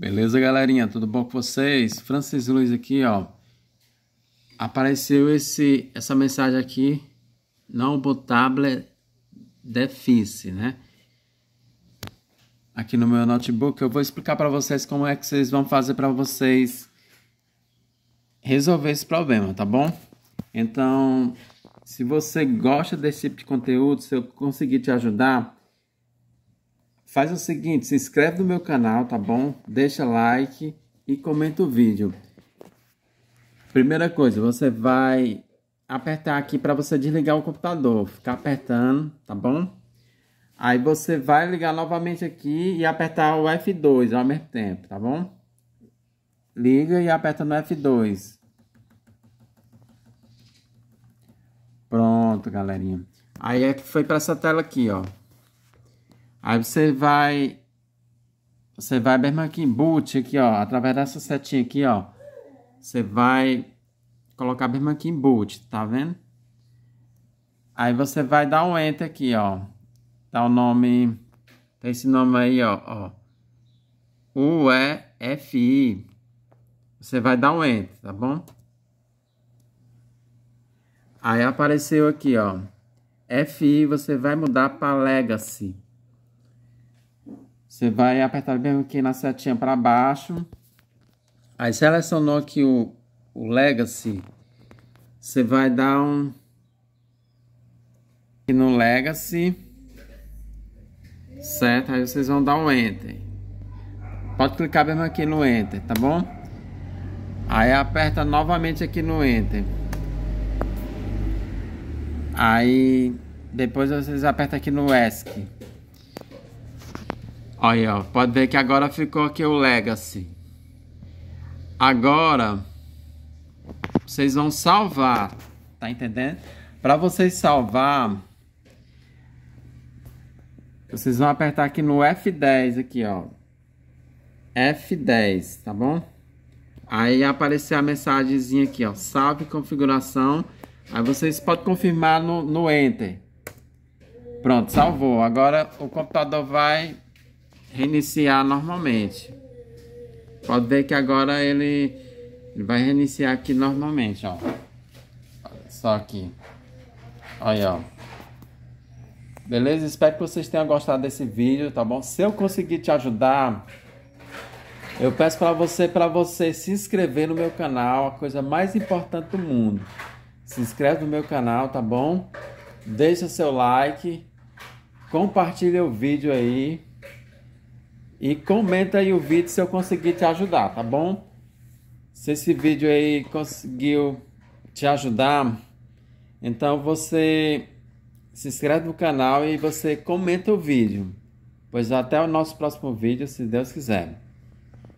Beleza, galerinha? Tudo bom com vocês? Francis Luiz aqui, ó. Apareceu esse, essa mensagem aqui, não botable defice, né? Aqui no meu notebook, eu vou explicar para vocês como é que vocês vão fazer para vocês resolver esse problema, tá bom? Então, se você gosta desse tipo de conteúdo, se eu conseguir te ajudar, Faz o seguinte, se inscreve no meu canal, tá bom? Deixa like e comenta o vídeo. Primeira coisa, você vai apertar aqui para você desligar o computador. Ficar apertando, tá bom? Aí você vai ligar novamente aqui e apertar o F2 ao mesmo tempo, tá bom? Liga e aperta no F2. Pronto, galerinha. Aí é que foi para essa tela aqui, ó. Aí você vai, você vai mesmo aqui em boot, aqui ó, através dessa setinha aqui ó, você vai colocar mesmo aqui em boot, tá vendo? Aí você vai dar um enter aqui ó, dá o um nome, tem esse nome aí ó, ó, UEFI, você vai dar um enter, tá bom? Aí apareceu aqui ó, FI você vai mudar para Legacy. Você vai apertar mesmo aqui na setinha para baixo. Aí selecionou aqui o, o Legacy. Você vai dar um... Aqui no Legacy. Certo? Aí vocês vão dar um Enter. Pode clicar mesmo aqui no Enter, tá bom? Aí aperta novamente aqui no Enter. Aí depois vocês apertam aqui no ESC. Olha, ó, pode ver que agora ficou aqui o Legacy. Agora, vocês vão salvar, tá entendendo? Para vocês salvar, vocês vão apertar aqui no F10 aqui, ó. F10, tá bom? Aí aparecer a mensagenzinha aqui, ó. Salve configuração. Aí vocês podem confirmar no, no Enter. Pronto, salvou. Agora o computador vai reiniciar normalmente. Pode ver que agora ele, ele vai reiniciar aqui normalmente, ó. Só aqui. Olha, ó. Beleza? Espero que vocês tenham gostado desse vídeo, tá bom? Se eu conseguir te ajudar, eu peço para você, para você se inscrever no meu canal, a coisa mais importante do mundo. Se inscreve no meu canal, tá bom? Deixa seu like, compartilha o vídeo aí e comenta aí o vídeo se eu conseguir te ajudar, tá bom? Se esse vídeo aí conseguiu te ajudar, então você se inscreve no canal e você comenta o vídeo. Pois até o nosso próximo vídeo, se Deus quiser.